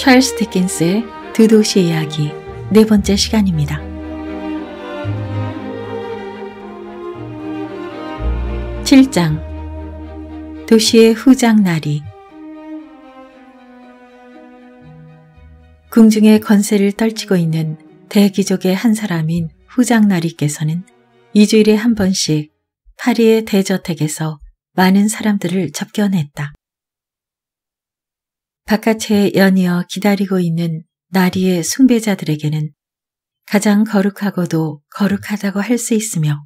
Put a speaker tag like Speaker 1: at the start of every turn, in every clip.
Speaker 1: 찰스 디킨스의 두 도시 이야기 네 번째 시간입니다. 7장 도시의 후장날이 궁중의 건세를 떨치고 있는 대기족의 한 사람인 후장나리께서는 2주일에 한 번씩 파리의 대저택에서 많은 사람들을 접견했다. 바깥에 연이어 기다리고 있는 나리의 숭배자들에게는 가장 거룩하고도 거룩하다고 할 수 있으며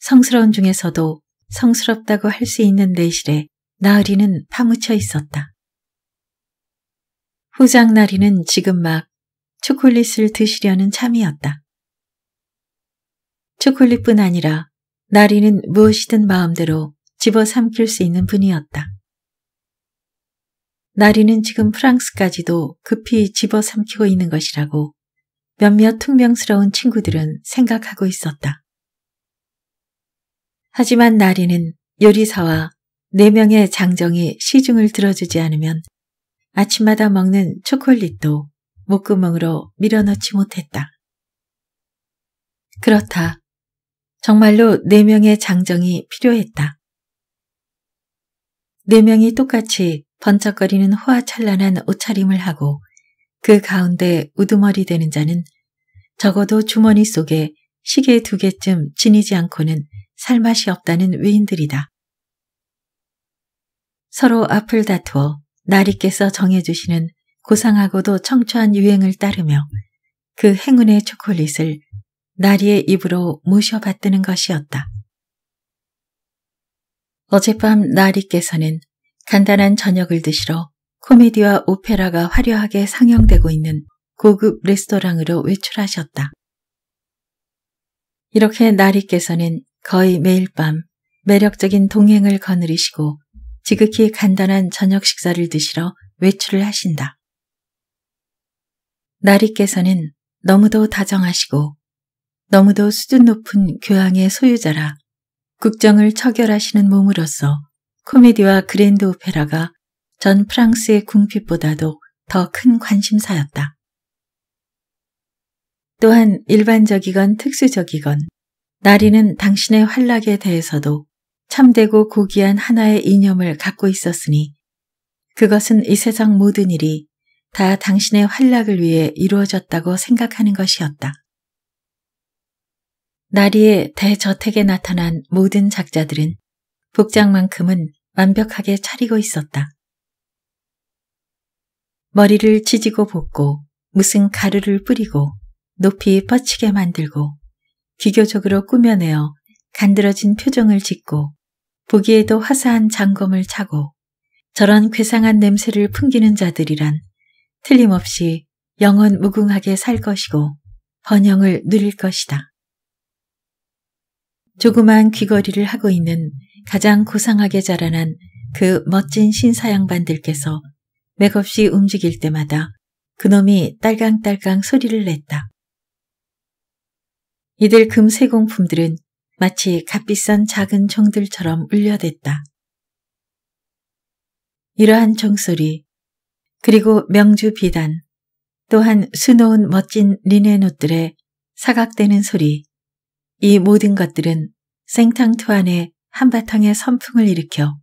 Speaker 1: 성스러운 중에서도 성스럽다고 할 수 있는 내실에 나으리는 파묻혀 있었다. 후장 나리는 지금 막 초콜릿을 드시려는 참이었다. 초콜릿뿐 아니라 나리는 무엇이든 마음대로 집어삼킬 수 있는 분이었다. 나리는 지금 프랑스까지도 급히 집어삼키고 있는 것이라고 몇몇 퉁명스러운 친구들은 생각하고 있었다. 하지만 나리는 요리사와 4명의 장정이 시중을 들어주지 않으면 아침마다 먹는 초콜릿도 목구멍으로 밀어넣지 못했다. 그렇다. 정말로 4명의 장정이 필요했다. 4명이 똑같이 번쩍거리는 호화찬란한 옷차림을 하고 그 가운데 우두머리 되는 자는 적어도 주머니 속에 시계 두 개쯤 지니지 않고는 살맛이 없다는 외인들이다. 서로 앞을 다투어 나리께서 정해주시는 고상하고도 청초한 유행을 따르며 그 행운의 초콜릿을 나리의 입으로 모셔 받드는 것이었다. 어젯밤 나리께서는 간단한 저녁을 드시러 코미디와 오페라가 화려하게 상영되고 있는 고급 레스토랑으로 외출하셨다. 이렇게 나리께서는 거의 매일 밤 매력적인 동행을 거느리시고 지극히 간단한 저녁 식사를 드시러 외출을 하신다. 나리께서는 너무도 다정하시고 너무도 수준 높은 교양의 소유자라 국정을 처결하시는 몸으로서 코미디와 그랜드 오페라가 전 프랑스의 궁핍보다도 더 큰 관심사였다. 또한 일반적이건 특수적이건 나리는 당신의 활락에 대해서도 참되고 고귀한 하나의 이념을 갖고 있었으니 그것은 이 세상 모든 일이 다 당신의 활락을 위해 이루어졌다고 생각하는 것이었다. 나리의 대저택에 나타난 모든 작자들은 복장만큼은 완벽하게 차리고 있었다. 머리를 지지고 볶고 무슨 가루를 뿌리고 높이 뻗치게 만들고 비교적으로 꾸며내어 간드러진 표정을 짓고 보기에도 화사한 장검을 차고 저런 괴상한 냄새를 풍기는 자들이란 틀림없이 영원 무궁하게 살 것이고 번영을 누릴 것이다. 조그만 귀걸이를 하고 있는 가장 고상하게 자라난 그 멋진 신사양반들께서 맥없이 움직일 때마다 그놈이 딸강딸강 소리를 냈다. 이들 금세공품들은 마치 값비싼 작은 종들처럼 울려댔다. 이러한 종소리 그리고 명주 비단 또한 수놓은 멋진 리넨 옷들의 사각대는 소리 이 모든 것들은 생탕투 안에 한바탕의 선풍을 일으켜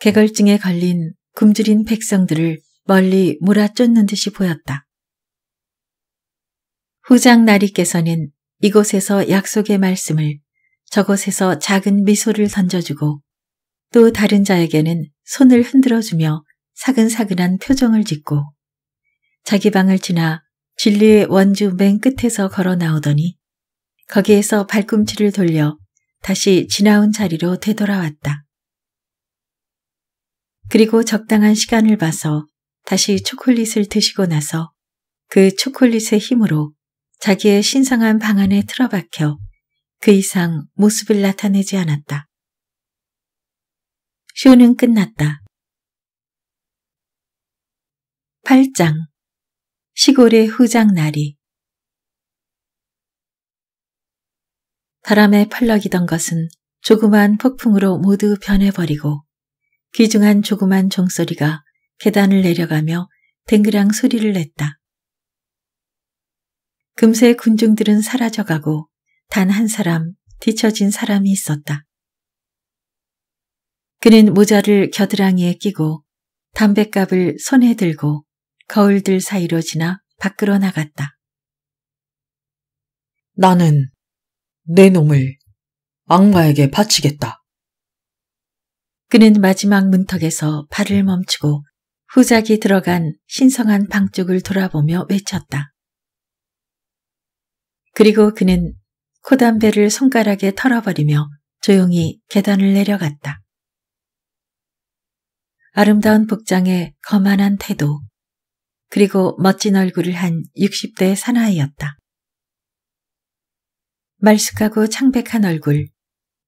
Speaker 1: 개걸증에 걸린 굶주린 백성들을 멀리 몰아쫓는 듯이 보였다. 후장 나리께서는 이곳에서 약속의 말씀을 저곳에서 작은 미소를 던져주고 또 다른 자에게는 손을 흔들어주며 사근사근한 표정을 짓고 자기 방을 지나 진리의 원주 맨 끝에서 걸어 나오더니 거기에서 발꿈치를 돌려 다시 지나온 자리로 되돌아왔다. 그리고 적당한 시간을 봐서 다시 초콜릿을 드시고 나서 그 초콜릿의 힘으로 자기의 신성한 방 안에 틀어박혀 그 이상 모습을 나타내지 않았다. 쇼는 끝났다. 8장 시골의 후장날이 바람에 펄럭이던 것은 조그만 폭풍으로 모두 변해버리고 귀중한 조그만 종소리가 계단을 내려가며 댕그랑 소리를 냈다. 금세 군중들은 사라져가고 단 한 사람, 뒤처진 사람이 있었다. 그는 모자를 겨드랑이에 끼고 담뱃갑을 손에 들고 거울들 사이로 지나 밖으로 나갔다. 나는 내 놈을 악마에게 바치겠다. 그는 마지막 문턱에서 발을 멈추고 후작이 들어간 신성한 방 쪽을 돌아보며 외쳤다. 그리고 그는 코담배를 손가락에 털어버리며 조용히 계단을 내려갔다. 아름다운 복장에 거만한 태도, 그리고 멋진 얼굴을 한 60대 사나이였다. 말쑥하고 창백한 얼굴,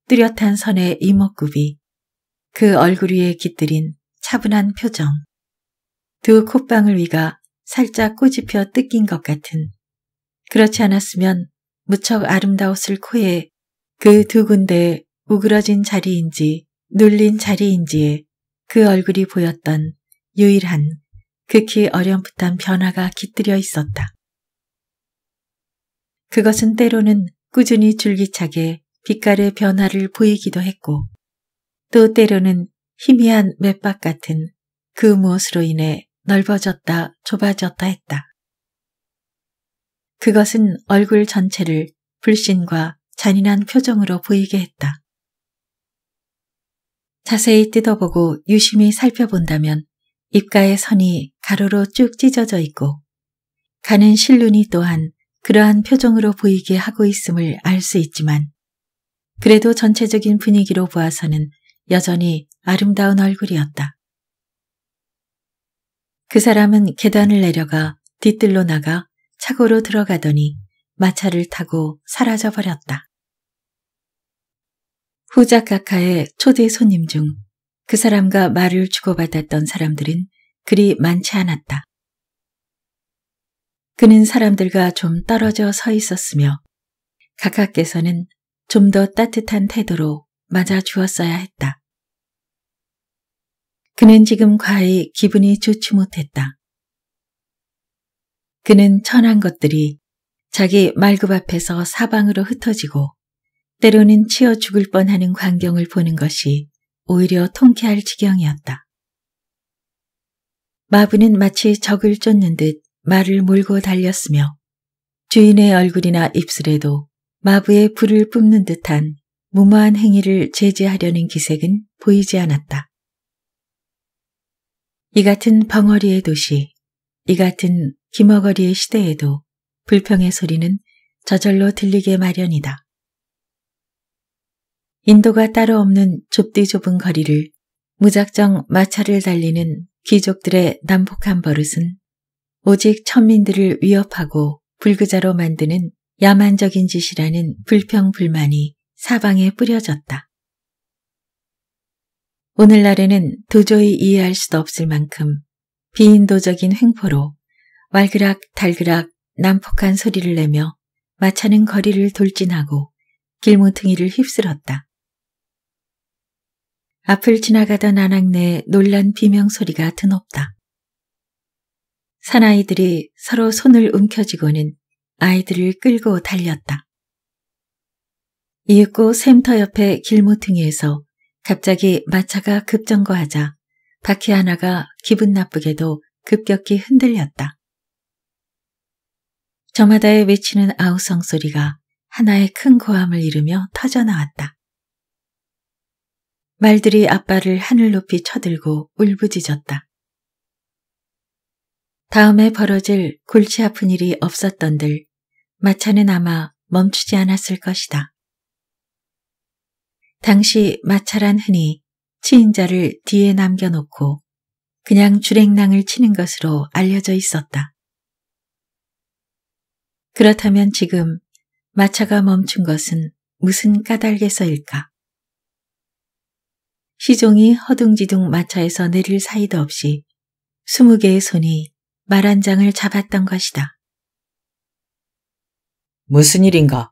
Speaker 1: 뚜렷한 선의 이목구비, 그 얼굴 위에 깃들인 차분한 표정, 두 콧방울 위가 살짝 꼬집혀 뜯긴 것 같은 그렇지 않았으면 무척 아름다웠을 코에 그 두 군데 우그러진 자리인지 눌린 자리인지에 그 얼굴이 보였던 유일한 극히 어렴풋한 변화가 깃들여 있었다. 그것은 때로는 꾸준히 줄기차게 빛깔의 변화를 보이기도 했고 또 때로는 희미한 맷박 같은 그 무엇으로 인해 넓어졌다 좁아졌다 했다. 그것은 얼굴 전체를 불신과 잔인한 표정으로 보이게 했다. 자세히 뜯어보고 유심히 살펴본다면 입가의 선이 가로로 쭉 찢어져 있고 가는 실눈이 또한 그러한 표정으로 보이게 하고 있음을 알 수 있지만 그래도 전체적인 분위기로 보아서는 여전히 아름다운 얼굴이었다. 그 사람은 계단을 내려가 뒤뜰로 나가 차고로 들어가더니 마차를 타고 사라져 버렸다. 후자카카의 초대 손님 중 그 사람과 말을 주고받았던 사람들은 그리 많지 않았다. 그는 사람들과 좀 떨어져 서 있었으며 각하께서는 좀 더 따뜻한 태도로 맞아 주었어야 했다. 그는 지금 과히 기분이 좋지 못했다. 그는 천한 것들이 자기 말굽 앞에서 사방으로 흩어지고 때로는 치어 죽을 뻔하는 광경을 보는 것이 오히려 통쾌할 지경이었다. 마부는 마치 적을 쫓는 듯 말을 몰고 달렸으며 주인의 얼굴이나 입술에도 마부의 불을 뿜는 듯한 무모한 행위를 제지하려는 기색은 보이지 않았다. 이 같은 벙어리의 도시, 이 같은 기머거리의 시대에도 불평의 소리는 저절로 들리게 마련이다. 인도가 따로 없는 좁디 좁은 거리를 무작정 마차를 달리는 귀족들의 난폭한 버릇은 오직 천민들을 위협하고 불그자로 만드는 야만적인 짓이라는 불평불만이 사방에 뿌려졌다. 오늘날에는 도저히 이해할 수도 없을 만큼 비인도적인 횡포로 왈그락 달그락 난폭한 소리를 내며 마차는 거리를 돌진하고 길모퉁이를 휩쓸었다. 앞을 지나가던 안악내에 놀란 비명 소리가 드높다. 사나이들이 서로 손을 움켜쥐고는 아이들을 끌고 달렸다. 이윽고 샘터 옆의 길모퉁이에서 갑자기 마차가 급정거하자 바퀴 하나가 기분 나쁘게도 급격히 흔들렸다. 저마다에 외치는 아우성 소리가 하나의 큰 고함을 이루며 터져나왔다. 말들이 아빠를 하늘 높이 쳐들고 울부짖었다. 다음에 벌어질 골치 아픈 일이 없었던들 마차는 아마 멈추지 않았을 것이다. 당시 마차란 흔히 치인자를 뒤에 남겨놓고 그냥 주랭낭을 치는 것으로 알려져 있었다. 그렇다면 지금 마차가 멈춘 것은 무슨 까닭에서일까? 시종이 허둥지둥 마차에서 내릴 사이도 없이 스무 개의 손이 말한 장을 잡았던 것이다. 무슨 일인가?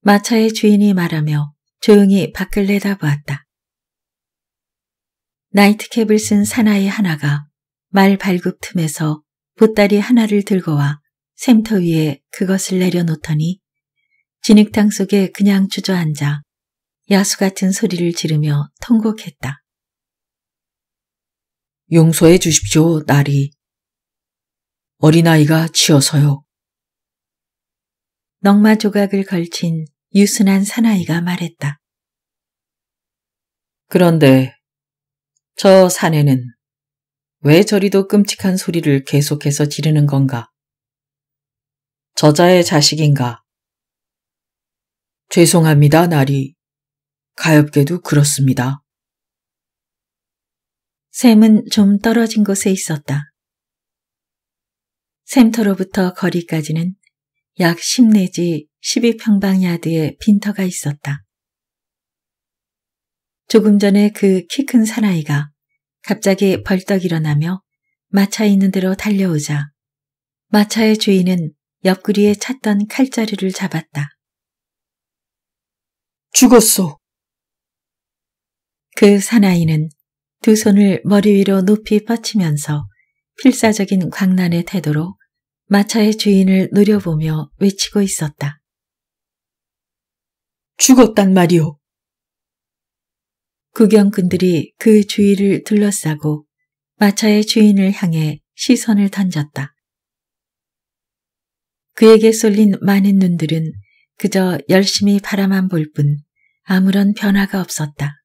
Speaker 1: 마차의 주인이 말하며 조용히 밖을 내다보았다. 나이트캡을 쓴 사나이 하나가 말 발굽 틈에서 보따리 하나를 들고 와 샘터 위에 그것을 내려놓더니 진흙탕 속에 그냥 주저앉아 야수 같은 소리를 지르며 통곡했다. 용서해 주십시오, 날이. 어린아이가 치어서요. 넝마 조각을 걸친 유순한 사나이가 말했다. 그런데 저 사내는 왜 저리도 끔찍한 소리를 계속해서 지르는 건가? 저자의 자식인가? 죄송합니다, 나리. 가엾게도 그렇습니다. 샘은 좀 떨어진 곳에 있었다. 샘터로부터 거리까지는 약 10 내지 12평방야드의 빈터가 있었다. 조금 전에 그 키 큰 사나이가 갑자기 벌떡 일어나며 마차 있는 대로 달려오자 마차의 주인은 옆구리에 찼던 칼자루를 잡았다. 죽었소. 그 사나이는 두 손을 머리 위로 높이 뻗치면서 필사적인 광란의 태도로 마차의 주인을 노려보며 외치고 있었다. 죽었단 말이오. 구경꾼들이 그 주위를 둘러싸고 마차의 주인을 향해 시선을 던졌다. 그에게 쏠린 많은 눈들은 그저 열심히 바라만 볼 뿐 아무런 변화가 없었다.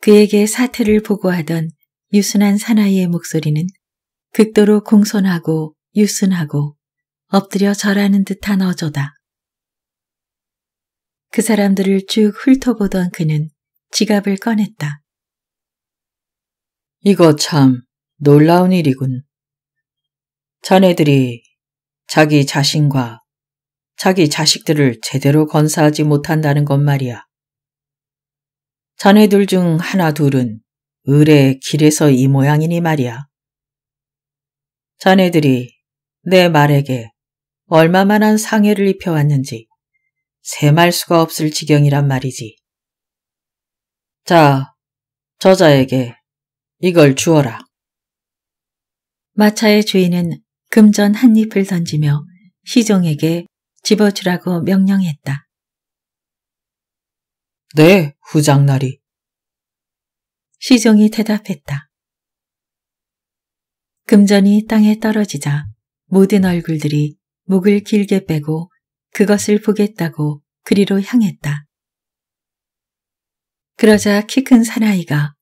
Speaker 1: 그에게 사태를 보고하던 유순한 사나이의 목소리는 극도로 공손하고 유순하고 엎드려 절하는 듯한 어조다. 그 사람들을 쭉 훑어보던 그는 지갑을 꺼냈다. 이거 참 놀라운 일이군. 자네들이 자기 자신과 자기 자식들을 제대로 건사하지 못한다는 것 말이야. 자네들 중 하나 둘은 을의 길에서 이 모양이니 말이야. 자네들이 내 말에게 얼마만한 상해를 입혀왔는지 세말 수가 없을 지경이란 말이지. 자, 저자에게 이걸 주어라. 마차의 주인은 금전 한잎을 던지며 시종에게 집어주라고 명령했다. 네, 후장나리. 시종이 대답했다. 금전이 땅에 떨어지자 모든 얼굴들이 목을 길게 빼고 그것을 보겠다고 그리로 향했다. 그러자 키 큰 사나이가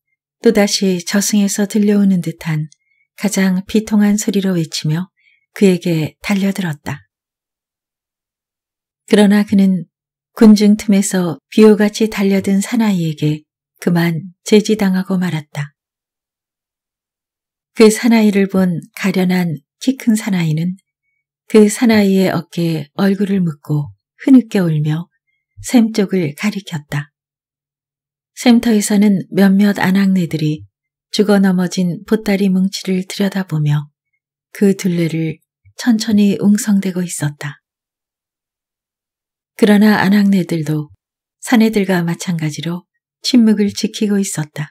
Speaker 1: 또다시 저승에서 들려오는 듯한 가장 비통한 소리로 외치며 그에게 달려들었다. 그러나 그는 군중 틈에서 비호같이 달려든 사나이에게 그만 제지당하고 말았다. 그 사나이를 본 가련한 키 큰 사나이는 그 사나이의 어깨에 얼굴을 묻고 흐느껴 울며 샘 쪽을 가리켰다. 샘터에서는 몇몇 안악네들이 죽어 넘어진 보따리 뭉치를 들여다보며 그 둘레를 천천히 웅성대고 있었다. 그러나 아낙네들도 사내들과 마찬가지로 침묵을 지키고 있었다.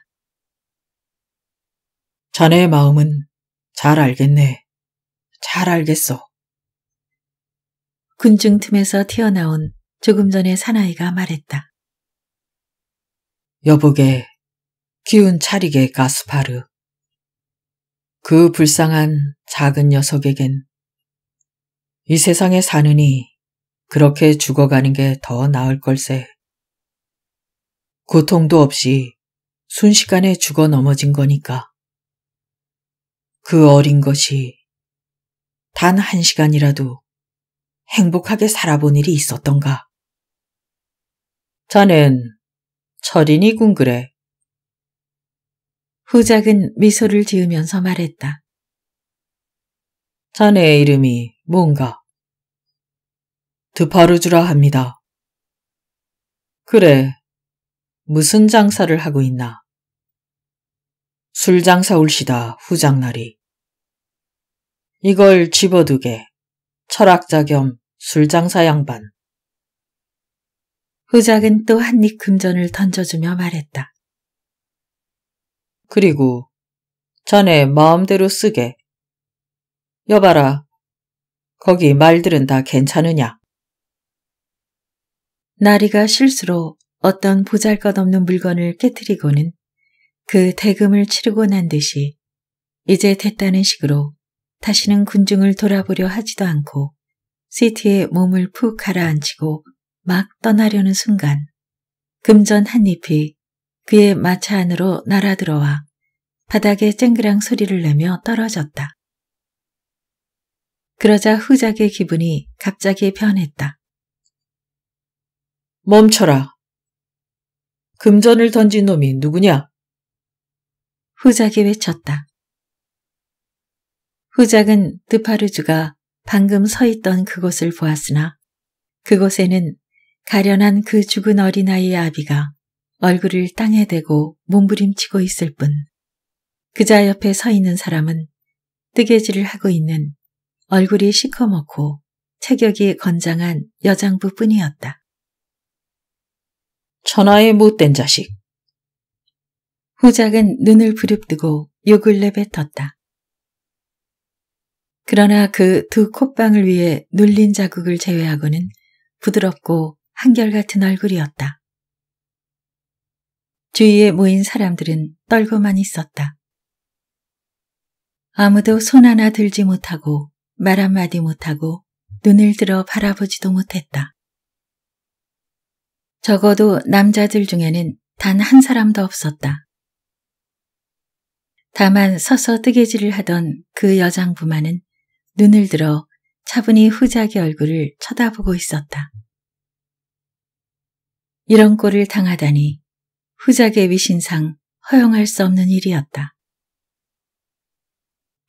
Speaker 1: 자네의 마음은 잘 알겠네. 잘 알겠어. 군중 틈에서 튀어나온 조금 전에 사나이가 말했다. 여보게, 기운 차리게 가스파르. 그 불쌍한 작은 녀석에겐 이 세상에 사느니 그렇게 죽어가는 게 더 나을 걸세. 고통도 없이 순식간에 죽어 넘어진 거니까. 그 어린 것이 단 한 시간이라도 행복하게 살아본 일이 있었던가. 저는 철인이궁 그래. 후작은 미소를 지으면서 말했다. 자네 이름이 뭔가? 드파르주라 합니다. 그래, 무슨 장사를 하고 있나? 술 장사 올시다 후장나리 이걸 집어두게. 철학자 겸 술장사 양반. 후작은 또 한 입 금전을 던져주며 말했다. 그리고 자네 마음대로 쓰게. 여봐라. 거기 말들은 다 괜찮으냐? 나리가 실수로 어떤 보잘것없는 물건을 깨뜨리고는 그 대금을 치르고 난 듯이 이제 됐다는 식으로 다시는 군중을 돌아보려 하지도 않고 시티에 몸을 푹 가라앉히고 막 떠나려는 순간 금전 한 잎이 그의 마차 안으로 날아들어와 바닥에 쨍그랑 소리를 내며 떨어졌다. 그러자 후작의 기분이 갑자기 변했다. 멈춰라. 금전을 던진 놈이 누구냐? 후작이 외쳤다. 후작은 드파르주가 방금 서 있던 그곳을 보았으나 그곳에는 가련한 그 죽은 어린아이의 아비가 얼굴을 땅에 대고 몸부림치고 있을 뿐 그자 옆에 서 있는 사람은 뜨개질을 하고 있는 얼굴이 시커멓고 체격이 건장한 여장부 뿐이었다. 천하의 못된 자식. 후작은 눈을 부릅뜨고 욕을 내뱉었다. 그러나 그 두콧방을위해 눌린 자국을 제외하고는 부드럽고 한결같은 얼굴이었다. 주위에 모인 사람들은 떨고만 있었다. 아무도 손 하나 들지 못하고 말 한마디 못하고 눈을 들어 바라보지도 못했다. 적어도 남자들 중에는 단 한 사람도 없었다. 다만 서서 뜨개질을 하던 그 여장부만은 눈을 들어 차분히 후작의 얼굴을 쳐다보고 있었다. 이런 꼴을 당하다니 후작의 위신상 허용할 수 없는 일이었다.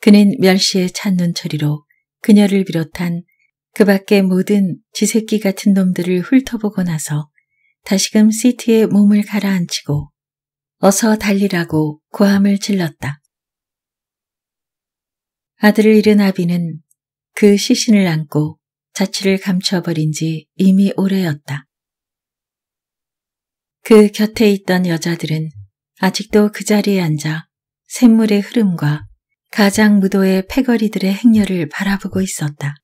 Speaker 1: 그는 멸시의 찬 눈초리로 그녀를 비롯한 그 밖의 모든 지새끼 같은 놈들을 훑어보고 나서 다시금 시트에 몸을 가라앉히고 어서 달리라고 고함을 질렀다. 아들을 잃은 아비는 그 시신을 안고 자취를 감춰버린 지 이미 오래였다. 그 곁에 있던 여자들은 아직도 그 자리에 앉아 샘물의 흐름과 가장 무도의 패거리들의 행렬을 바라보고 있었다.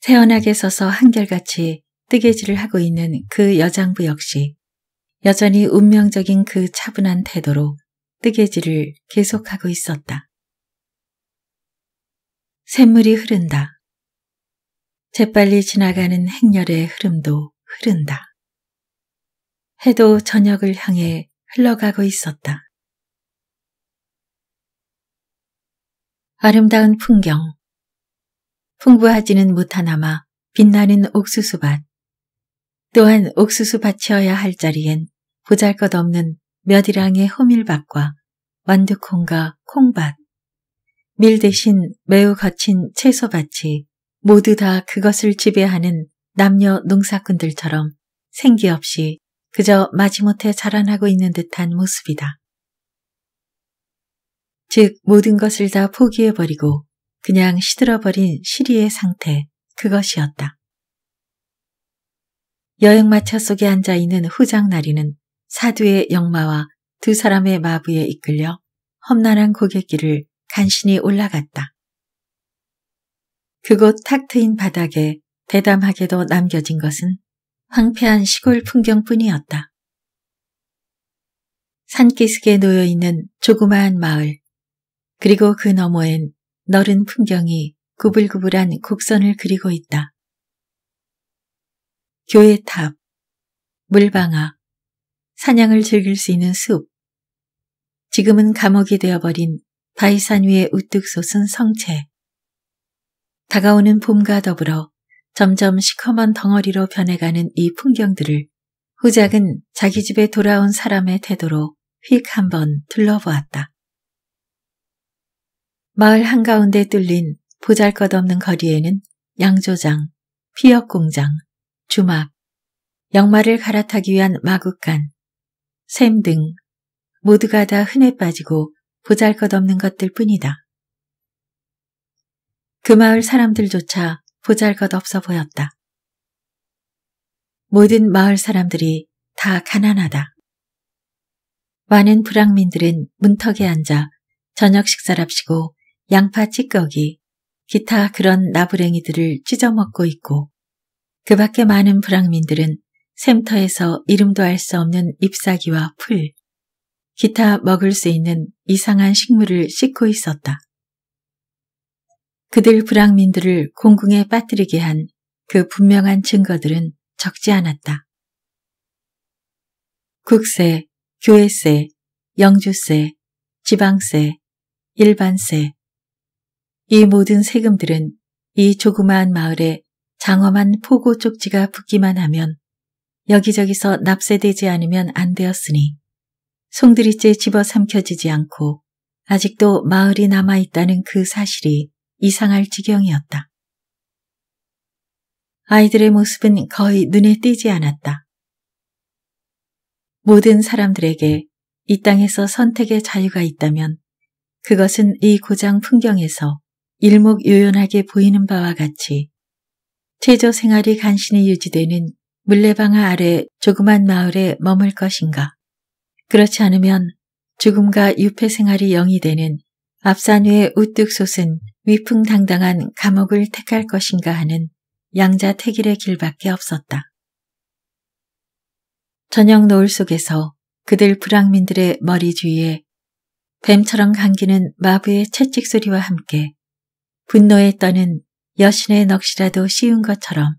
Speaker 1: 태어나게 서서 한결같이 뜨개질을 하고 있는 그 여장부 역시 여전히 운명적인 그 차분한 태도로 뜨개질을 계속하고 있었다. 샘물이 흐른다. 재빨리 지나가는 행렬의 흐름도 흐른다. 해도 저녁을 향해 흘러가고 있었다. 아름다운 풍경. 풍부하지는 못하나마 빛나는 옥수수밭, 또한 옥수수 받치어야 할 자리엔 보잘것없는 몇이랑의 호밀밥과 완두콩과 콩밭, 밀 대신 매우 거친 채소밭이 모두 다 그것을 지배하는 남녀 농사꾼들처럼 생기 없이 그저 마지못해 자라나고 있는 듯한 모습이다. 즉 모든 것을 다 포기해버리고 그냥 시들어버린 시리의 상태 그것이었다. 여행마차 속에 앉아있는 후장나리는 사두의 영마와 두 사람의 마부에 이끌려 험난한 고갯길을 간신히 올라갔다. 그곳 탁 트인 바닥에 대담하게도 남겨진 것은 황폐한 시골 풍경뿐이었다. 산기슭에 놓여있는 조그마한 마을 그리고 그 너머엔 너른 풍경이 구불구불한 곡선을 그리고 있다. 교회 탑, 물방아, 사냥을 즐길 수 있는 숲, 지금은 감옥이 되어버린 바이산 위에 우뚝 솟은 성체, 다가오는 봄과 더불어 점점 시커먼 덩어리로 변해가는 이 풍경들을 후작은 자기 집에 돌아온 사람의 태도로 휙 한번 둘러보았다. 마을 한가운데 뚫린 보잘것없는 거리에는 양조장, 피역공장 주막, 역마를 갈아타기 위한 마구간, 샘 등 모두가 다 흔해 빠지고 보잘것없는 것들 뿐이다. 그 마을 사람들조차 보잘것없어 보였다. 모든 마을 사람들이 다 가난하다. 많은 불황민들은 문턱에 앉아 저녁 식사랍시고 양파 찌꺼기, 기타 그런 나부랭이들을 찢어먹고 있고 그 밖에 많은 불황민들은 샘터에서 이름도 알 수 없는 잎사귀와 풀, 기타 먹을 수 있는 이상한 식물을 씻고 있었다. 그들 불황민들을 공궁에 빠뜨리게 한 그 분명한 증거들은 적지 않았다. 국세, 교회세, 영주세, 지방세, 일반세, 이 모든 세금들은 이 조그마한 마을에 장엄한 포구 쪽지가 붙기만 하면 여기저기서 납세되지 않으면 안 되었으니 송두리째 집어삼켜지지 않고 아직도 마을이 남아있다는 그 사실이 이상할 지경이었다. 아이들의 모습은 거의 눈에 띄지 않았다. 모든 사람들에게 이 땅에서 선택의 자유가 있다면 그것은 이 고장 풍경에서 일목요연하게 보이는 바와 같이 최저 생활이 간신히 유지되는 물레방아 아래 조그만 마을에 머물 것인가. 그렇지 않으면 죽음과 유폐 생활이 영이 되는 앞산 위의 우뚝 솟은 위풍당당한 감옥을 택할 것인가 하는 양자택길의 길밖에 없었다. 저녁 노을 속에서 그들 불황민들의 머리 주위에 뱀처럼 감기는 마부의 채찍 소리와 함께 분노에 떠는 여신의 넋이라도 씌운 것처럼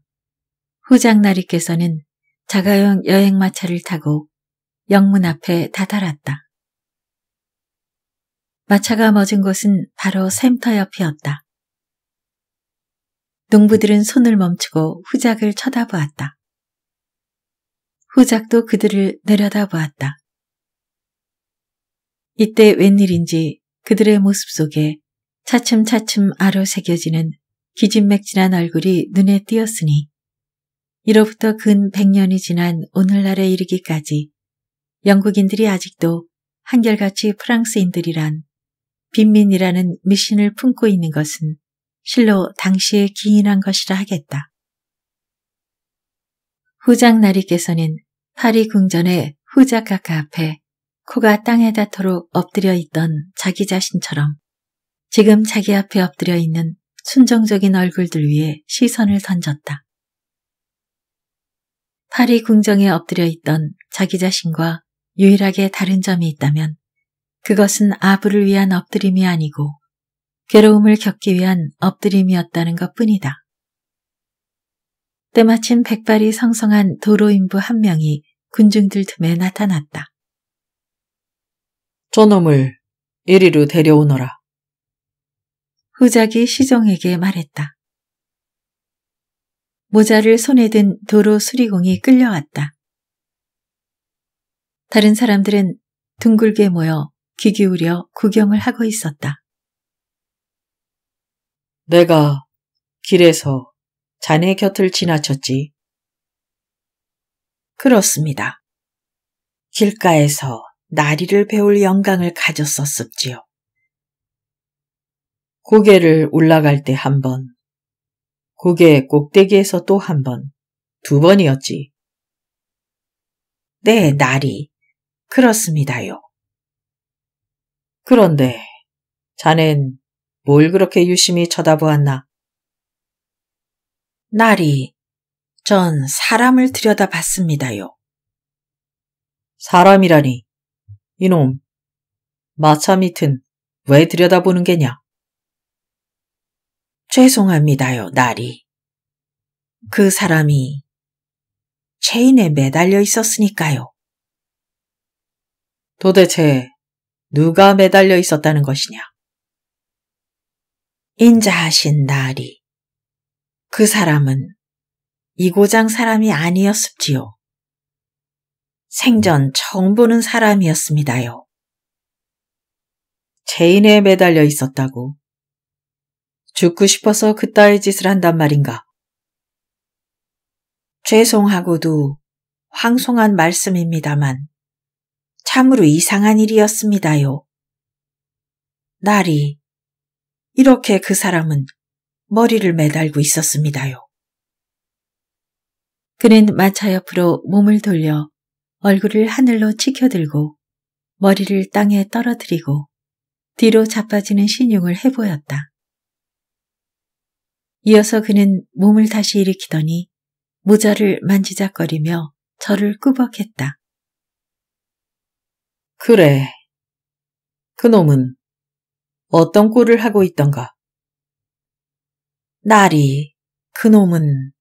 Speaker 1: 후장나리께서는 자가용 여행마차를 타고 영문 앞에 다다랐다. 마차가 멎은 곳은 바로 샘터 옆이었다. 농부들은 손을 멈추고 후작을 쳐다보았다. 후작도 그들을 내려다보았다. 이때 웬일인지 그들의 모습 속에 차츰차츰 아로 새겨지는 기진맥진한 얼굴이 눈에 띄었으니 이로부터 근 100년이 지난 오늘날에 이르기까지 영국인들이 아직도 한결같이 프랑스인들이란 빈민이라는 미신을 품고 있는 것은 실로 당시에 기인한 것이라 하겠다. 후장 나리께서는 파리 궁전의 후자작카 앞에 코가 땅에 닿도록 엎드려 있던 자기 자신처럼 지금 자기 앞에 엎드려 있는 순정적인 얼굴들 위에 시선을 던졌다. 파리 궁정에 엎드려 있던 자기 자신과 유일하게 다른 점이 있다면 그것은 아부를 위한 엎드림이 아니고 괴로움을 겪기 위한 엎드림이었다는 것 뿐이다. 때마침 백발이 성성한 도로인부 한 명이 군중들 틈에 나타났다. 저놈을 이리로 데려오너라. 후작이 시종에게 말했다. 모자를 손에 든 도로 수리공이 끌려왔다. 다른 사람들은 둥글게 모여 귀 기울여 구경을 하고 있었다. 내가 길에서 자네 곁을 지나쳤지. 그렇습니다. 길가에서 나리를 배울 영광을 가졌었었지요 고개를 올라갈 때 한 번, 고개 꼭대기에서 또 한 번, 두 번이었지. 네, 날이. 그렇습니다요. 그런데 자넨 뭘 그렇게 유심히 쳐다보았나? 날이 전 사람을 들여다봤습니다요. 사람이라니. 이놈, 마차 밑은 왜 들여다보는 게냐? 죄송합니다요, 나리. 그 사람이 체인에 매달려 있었으니까요. 도대체 누가 매달려 있었다는 것이냐? 인자하신 나리. 그 사람은 이고장 사람이 아니었습지요. 생전 처음 보는 사람이었습니다요. 체인에 매달려 있었다고 죽고 싶어서 그따위 짓을 한단 말인가. 죄송하고도 황송한 말씀입니다만 참으로 이상한 일이었습니다요. 날이 이렇게 그 사람은 머리를 매달고 있었습니다요. 그는 마차 옆으로 몸을 돌려 얼굴을 하늘로 치켜들고 머리를 땅에 떨어뜨리고 뒤로 자빠지는 신용을 해보였다. 이어서 그는 몸을 다시 일으키더니 모자를 만지작거리며 저를 꾸벅했다. 그래. 그놈은 어떤 꼴을 하고 있던가? 날이 그놈은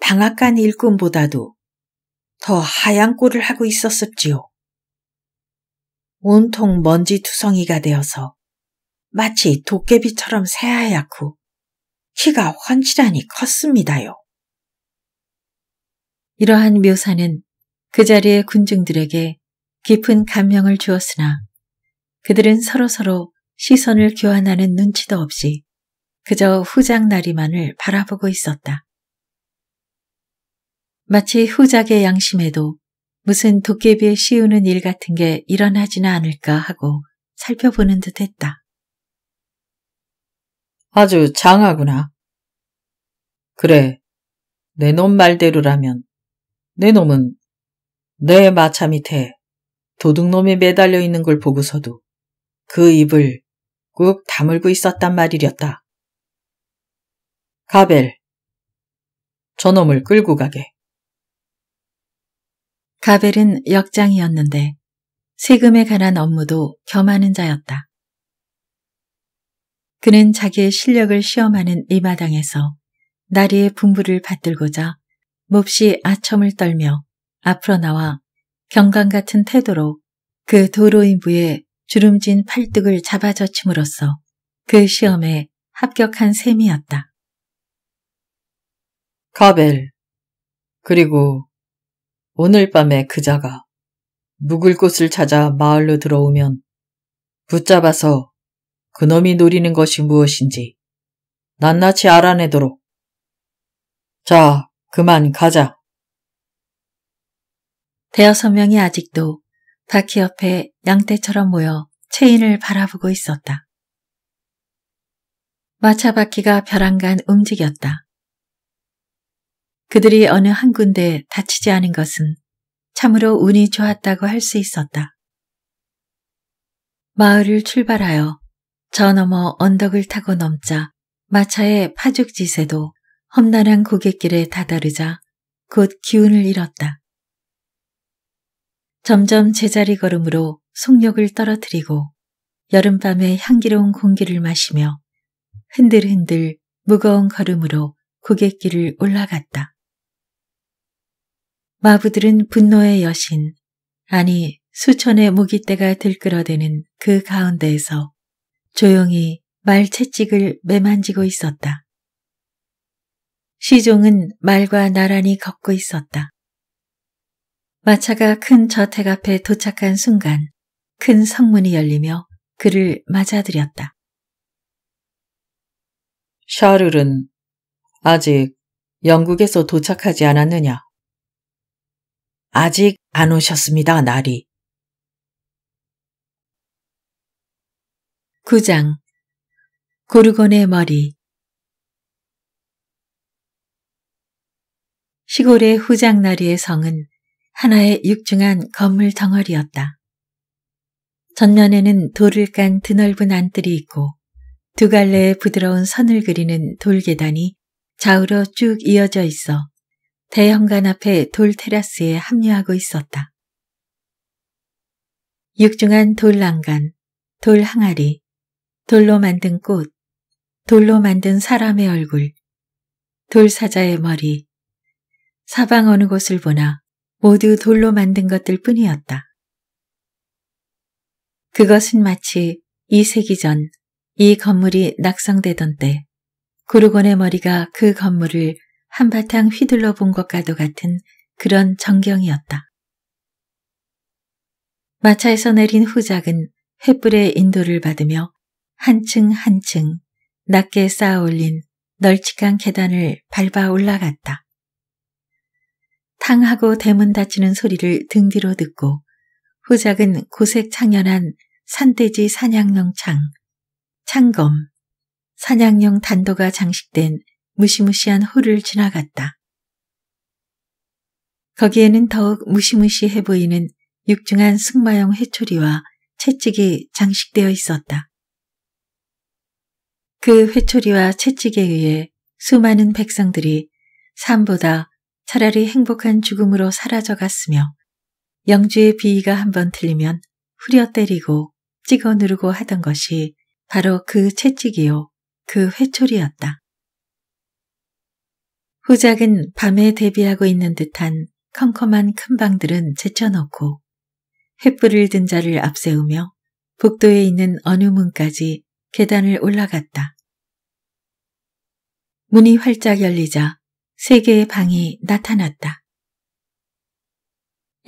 Speaker 1: 방앗간 일꾼보다도 더 하얀 꼴을 하고 있었었지요 온통 먼지 투성이가 되어서 마치 도깨비처럼 새하얗고 키가 환치하니 컸습니다요. 이러한 묘사는 그 자리의 군중들에게 깊은 감명을 주었으나 그들은 서로서로 시선을 교환하는 눈치도 없이 그저 후작나리만을 바라보고 있었다. 마치 후작의 양심에도 무슨 도깨비에 씌우는 일 같은 게 일어나지는 않을까 하고 살펴보는 듯 했다. 아주 장하구나. 그래, 내 놈 말대로라면 내 놈은 내 마차 밑에 도둑놈이 매달려 있는 걸 보고서도 그 입을 꾹 다물고 있었단 말이렸다. 가벨, 저놈을 끌고 가게. 가벨은 역장이었는데 세금에 관한 업무도 겸하는 자였다. 그는 자기의 실력을 시험하는 이 마당에서 나리의 분부를 받들고자 몹시 아첨을 떨며 앞으로 나와 경강 같은 태도로 그 도로인부의 주름진 팔뚝을 잡아젖힘으로써 그 시험에 합격한 셈이었다. 가벨 그리고 오늘 밤에 그자가 묵을 곳을 찾아 마을로 들어오면 붙잡아서 그놈이 노리는 것이 무엇인지 낱낱이 알아내도록. 자, 그만 가자. 대여섯 명이 아직도 바퀴 옆에 양떼처럼 모여 체인을 바라보고 있었다. 마차 바퀴가 벼랑간 움직였다. 그들이 어느 한 군데 다치지 않은 것은 참으로 운이 좋았다고 할 수 있었다. 마을을 출발하여 저 너머 언덕을 타고 넘자 마차의 파죽지세도 험난한 고갯길에 다다르자 곧 기운을 잃었다. 점점 제자리 걸음으로 속력을 떨어뜨리고 여름밤의 향기로운 공기를 마시며 흔들흔들 무거운 걸음으로 고갯길을 올라갔다. 마부들은 분노의 여신, 아니 수천의 모기떼가 들끓어대는 그 가운데에서 조용히 말 채찍을 매만지고 있었다. 시종은 말과 나란히 걷고 있었다. 마차가 큰 저택 앞에 도착한 순간 큰 성문이 열리며 그를 맞아들였다. 샤를은 아직 영국에서 도착하지 않았느냐? 아직 안 오셨습니다, 나리. 9장 고르곤의 머리 시골의 후장나리의 성은 하나의 육중한 건물 덩어리였다. 전면에는 돌을 깐 드넓은 안뜰이 있고 두 갈래의 부드러운 선을 그리는 돌계단이 좌우로 쭉 이어져 있어 대형간 앞에 돌 테라스에 합류하고 있었다. 육중한 돌 난간, 돌 항아리, 돌로 만든 꽃, 돌로 만든 사람의 얼굴, 돌사자의 머리, 사방 어느 곳을 보나 모두 돌로 만든 것들 뿐이었다. 그것은 마치 이세기전 이 건물이 낙성되던 때 구르곤의 머리가 그 건물을 한바탕 휘둘러 본 것과도 같은 그런 전경이었다. 마차에서 내린 후작은 횃불의 인도를 받으며 한층 한층 낮게 쌓아 올린 널찍한 계단을 밟아 올라갔다. 탕하고 대문 닫히는 소리를 등 뒤로 듣고 후작은 고색 창연한 산돼지 사냥용 창, 창검, 사냥용 단도가 장식된 무시무시한 홀을 지나갔다. 거기에는 더욱 무시무시해 보이는 육중한 승마용 해초리와 채찍이 장식되어 있었다. 그 회초리와 채찍에 의해 수많은 백성들이 삶보다 차라리 행복한 죽음으로 사라져 갔으며 영주의 비위가 한번 틀리면 후려 때리고 찍어 누르고 하던 것이 바로 그 채찍이요, 그 회초리였다. 후작은 밤에 대비하고 있는 듯한 컴컴한 큰 방들은 제쳐놓고 횃불을 든 자를 앞세우며 복도에 있는 어느 문까지 계단을 올라갔다. 문이 활짝 열리자 세 개의 방이 나타났다.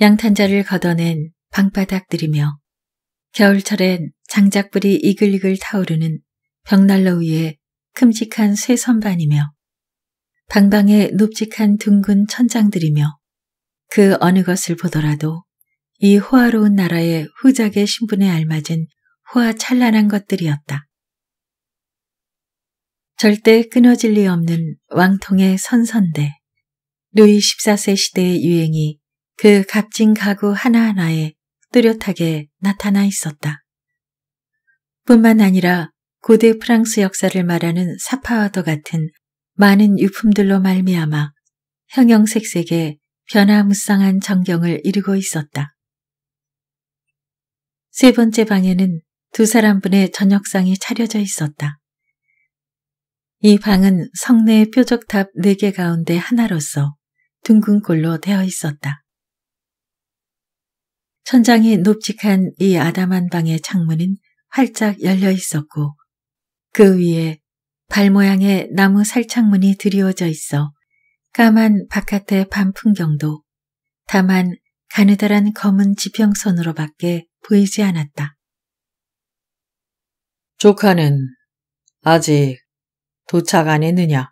Speaker 1: 양탄자를 걷어낸 방바닥들이며 겨울철엔 장작불이 이글이글 타오르는 벽난로 위에 큼직한 쇠선반이며 방방의 높직한 둥근 천장들이며 그 어느 것을 보더라도 이 호화로운 나라의 후작의 신분에 알맞은 호화 찬란한 것들이었다. 절대 끊어질 리 없는 왕통의 선선대. 루이 14세 시대의 유행이 그 값진 가구 하나하나에 뚜렷하게 나타나 있었다. 뿐만 아니라 고대 프랑스 역사를 말하는 사파와도 같은 많은 유품들로 말미암아 형형색색의 변화무쌍한 전경을 이루고 있었다. 세 번째 방에는 두 사람분의 저녁상이 차려져 있었다. 이 방은 성내의 뾰족탑 4개 가운데 하나로서 둥근 골로 되어 있었다. 천장이 높직한 이 아담한 방의 창문은 활짝 열려 있었고 그 위에 발모양의 나무 살창문이 드리워져 있어 까만 바깥의 밤 풍경도 다만 가느다란 검은 지평선으로밖에 보이지 않았다. 조카는 아직 도착 안 했느냐?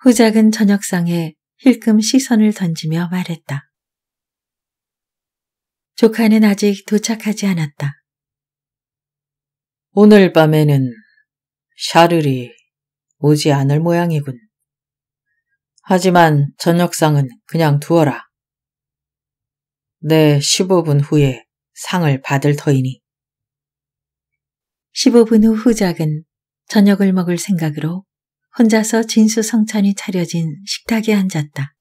Speaker 1: 후작은 저녁상에 힐끔 시선을 던지며 말했다. 조카는 아직 도착하지 않았다. 오늘 밤에는 샤를이 오지 않을 모양이군. 하지만 저녁상은 그냥 두어라. 내 15분 후에 상을 받을 터이니. 15분 후 후작은 저녁을 먹을 생각으로 혼자서 진수성찬이 차려진 식탁에 앉았다.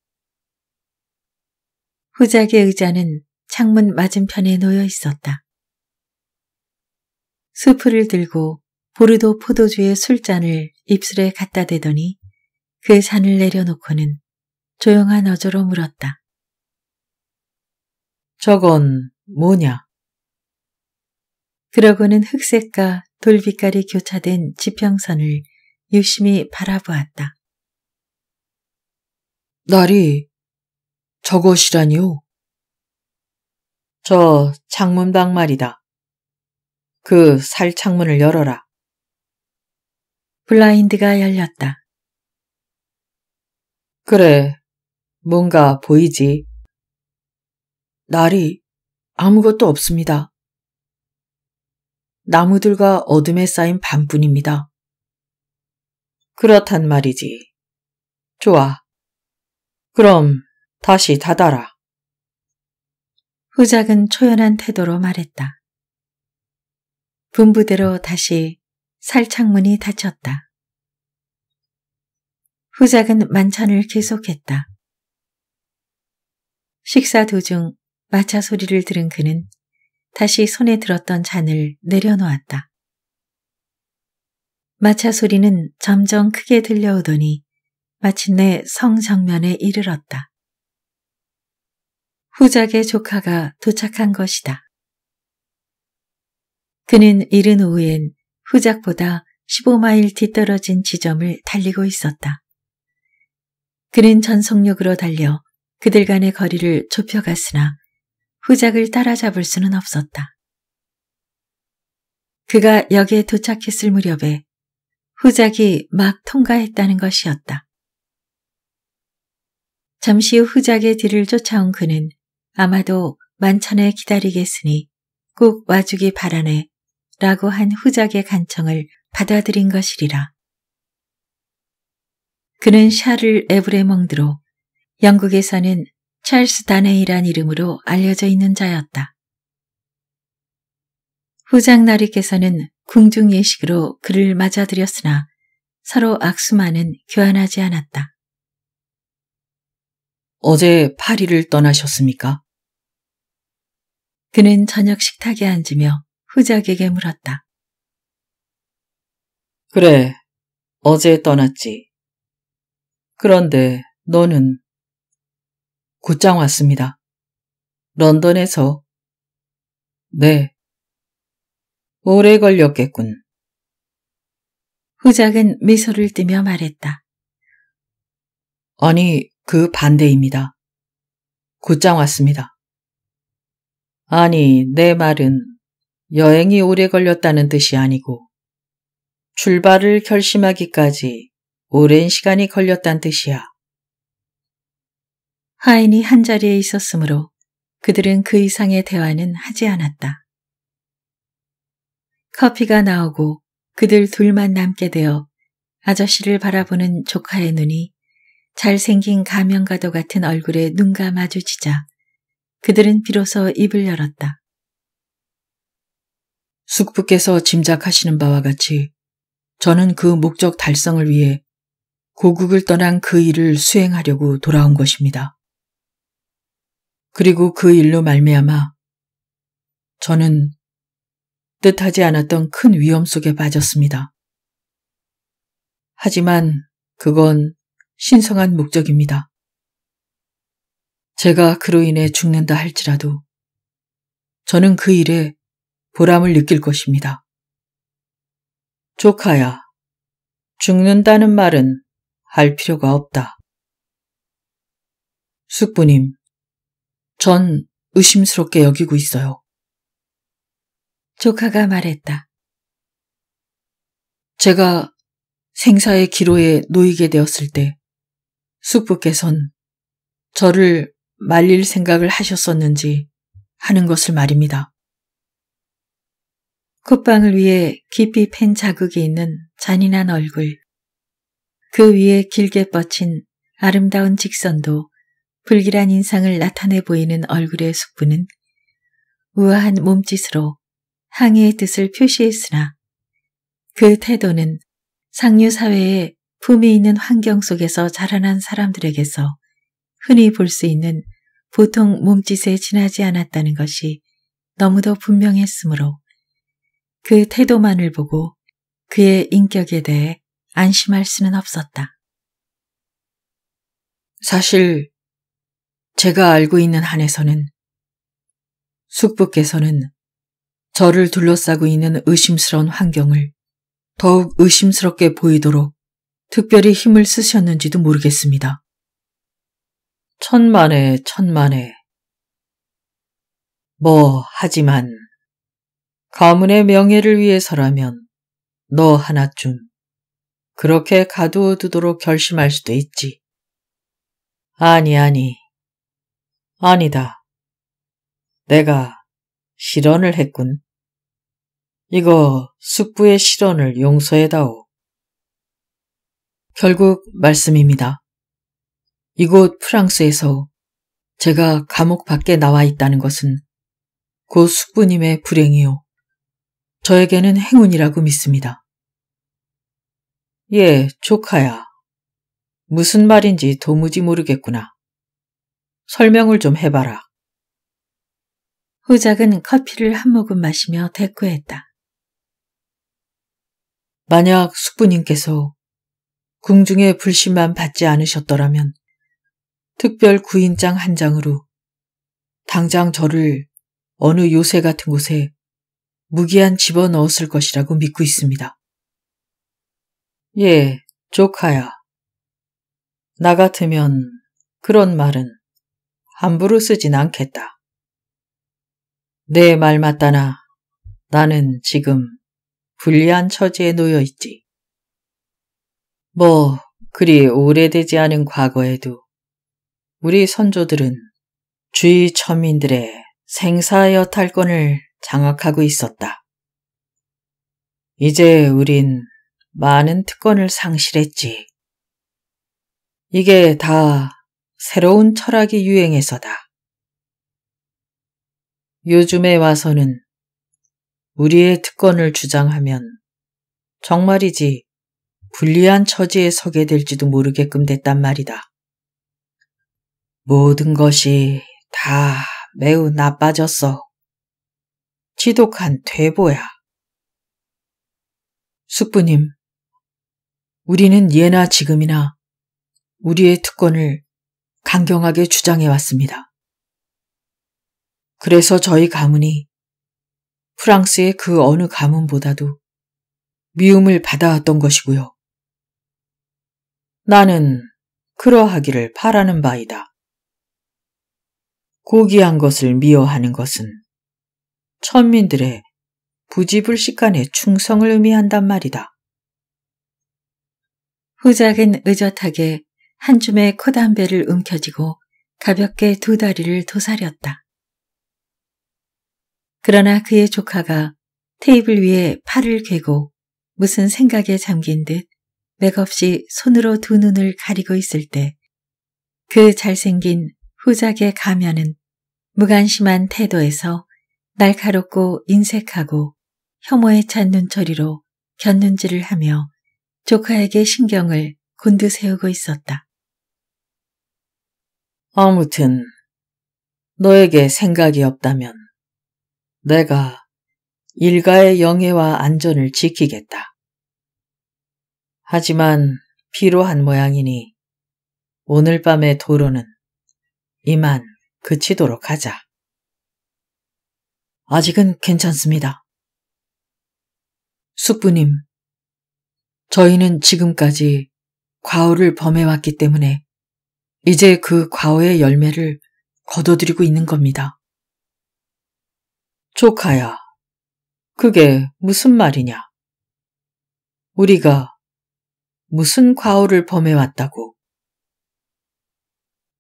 Speaker 1: 후작의 의자는 창문 맞은편에 놓여 있었다. 수프를 들고 보르도 포도주의 술잔을 입술에 갖다 대더니 그 잔을 내려놓고는 조용한 어조로 물었다. 저건 뭐냐? 그러고는 흑색과 돌빛깔이 교차된 지평선을 유심히 바라보았다. 날이 저것이라니요? 저 창문방 말이다. 그 살 창문을 열어라. 블라인드가 열렸다. 그래, 뭔가 보이지? 날이 아무것도 없습니다. 나무들과 어둠에 쌓인 밤뿐입니다. 그렇단 말이지. 좋아. 그럼 다시 닫아라. 후작은 초연한 태도로 말했다. 분부대로 다시 살창문이 닫혔다. 후작은 만찬을 계속했다. 식사 도중 마차 소리를 들은 그는 다시 손에 들었던 잔을 내려놓았다. 마차 소리는 점점 크게 들려오더니 마침내 성 정면에 이르렀다. 후작의 조카가 도착한 것이다. 그는 이른 오후엔 후작보다 15마일 뒤떨어진 지점을 달리고 있었다. 그는 전속력으로 달려 그들 간의 거리를 좁혀갔으나 후작을 따라잡을 수는 없었다. 그가 역에 도착했을 무렵에 후작이 막 통과했다는 것이었다. 잠시 후 후작의 뒤를 쫓아온 그는 아마도 만천에 기다리겠으니 꼭 와주기 바라네 라고 한 후작의 간청을 받아들인 것이리라. 그는 샤를 에브레몽드로 영국에서는 찰스 다네이란 이름으로 알려져 있는 자였다. 후장 나리께서는 궁중 예식으로 그를 맞아들였으나 서로 악수만은 교환하지 않았다. 어제 파리를 떠나셨습니까? 그는 저녁 식탁에 앉으며 후작에게 물었다. 그래, 어제 떠났지. 그런데 너는 곧장 왔습니다. 런던에서. 네. 오래 걸렸겠군. 후작은 미소를 띠며 말했다. 아니, 그 반대입니다. 곧장 왔습니다. 아니, 내 말은 여행이 오래 걸렸다는 뜻이 아니고 출발을 결심하기까지 오랜 시간이 걸렸단 뜻이야. 하인이 한자리에 있었으므로 그들은 그 이상의 대화는 하지 않았다. 커피가 나오고 그들 둘만 남게 되어 아저씨를 바라보는 조카의 눈이 잘생긴 가면가도 같은 얼굴에 눈과 마주치자 그들은 비로소 입을 열었다. 숙부께서 짐작하시는 바와 같이 저는 그 목적 달성을 위해 고국을 떠난 그 일을 수행하려고 돌아온 것입니다. 그리고 그 일로 말미암아 저는 뜻하지 않았던 큰 위험 속에 빠졌습니다. 하지만 그건 신성한 목적입니다. 제가 그로 인해 죽는다 할지라도 저는 그 일에 보람을 느낄 것입니다. 조카야, 죽는다는 말은 할 필요가 없다. 숙부님, 전 의심스럽게 여기고 있어요. 조카가 말했다. 제가 생사의 기로에 놓이게 되었을 때 숙부께선 저를 말릴 생각을 하셨었는지 하는 것을 말입니다. 콧방을위해 깊이 팬 자국이 있는 잔인한 얼굴, 그 위에 길게 뻗친 아름다운 직선도 불길한 인상을 나타내 보이는 얼굴의 숙부는 우아한 몸짓으로 항의의 뜻을 표시했으나 그 태도는 상류사회의 품이 있는 환경 속에서 자라난 사람들에게서 흔히 볼 수 있는 보통 몸짓에 지나지 않았다는 것이 너무도 분명했으므로 그 태도만을 보고 그의 인격에 대해 안심할 수는 없었다. 사실 제가 알고 있는 한에서는 숙부께서는 저를 둘러싸고 있는 의심스러운 환경을 더욱 의심스럽게 보이도록 특별히 힘을 쓰셨는지도 모르겠습니다. 천만에 천만에 뭐 하지만 가문의 명예를 위해서라면 너 하나쯤 그렇게 가두어 두도록 결심할 수도 있지. 아니 아니 아니다. 내가 실언을 했군. 이거 숙부의 실언을 용서해다오. 결국 말씀입니다. 이곳 프랑스에서 제가 감옥 밖에 나와 있다는 것은 고 그 숙부님의 불행이요. 저에게는 행운이라고 믿습니다. 예, 조카야. 무슨 말인지 도무지 모르겠구나. 설명을 좀 해봐라. 후작은 커피를 한 모금 마시며 대꾸했다. 만약 숙부님께서 궁중의 불신만 받지 않으셨더라면 특별 구인장 한 장으로 당장 저를 어느 요새 같은 곳에 무기한 집어넣었을 것이라고 믿고 있습니다. 예, 조카야. 나 같으면 그런 말은 함부로 쓰진 않겠다. 내 말 맞다나 나는 지금 불리한 처지에 놓여 있지. 뭐 그리 오래되지 않은 과거에도 우리 선조들은 주위 천민들의 생사여 탈권을 장악하고 있었다. 이제 우린 많은 특권을 상실했지. 이게 다 새로운 철학이 유행해서다. 요즘에 와서는 우리의 특권을 주장하면 정말이지 불리한 처지에 서게 될지도 모르게끔 됐단 말이다. 모든 것이 다 매우 나빠졌어. 지독한 퇴보야. 숙부님, 우리는 예나 지금이나 우리의 특권을 강경하게 주장해 왔습니다. 그래서 저희 가문이 프랑스의 그 어느 가문보다도 미움을 받아왔던 것이고요. 나는 그러하기를 바라는 바이다. 고귀한 것을 미워하는 것은 천민들의 부지불식간의 충성을 의미한단 말이다. 후작은 의젓하게 한 줌의 코담배를 움켜쥐고 가볍게 두 다리를 도사렸다. 그러나 그의 조카가 테이블 위에 팔을 괴고 무슨 생각에 잠긴 듯 맥없이 손으로 두 눈을 가리고 있을 때 그 잘생긴 후작의 가면은 무관심한 태도에서 날카롭고 인색하고 혐오에 찬 눈초리로 견눈질을 하며 조카에게 신경을 곤두세우고 있었다. 아무튼 너에게 생각이 없다면 내가 일가의 영예와 안전을 지키겠다. 하지만 필요한 모양이니 오늘 밤의 도로는 이만 그치도록 하자. 아직은 괜찮습니다. 숙부님, 저희는 지금까지 과오를 범해왔기 때문에 이제 그 과오의 열매를 거둬들이고 있는 겁니다. 조카야, 그게 무슨 말이냐? 우리가 무슨 과오를 범해왔다고?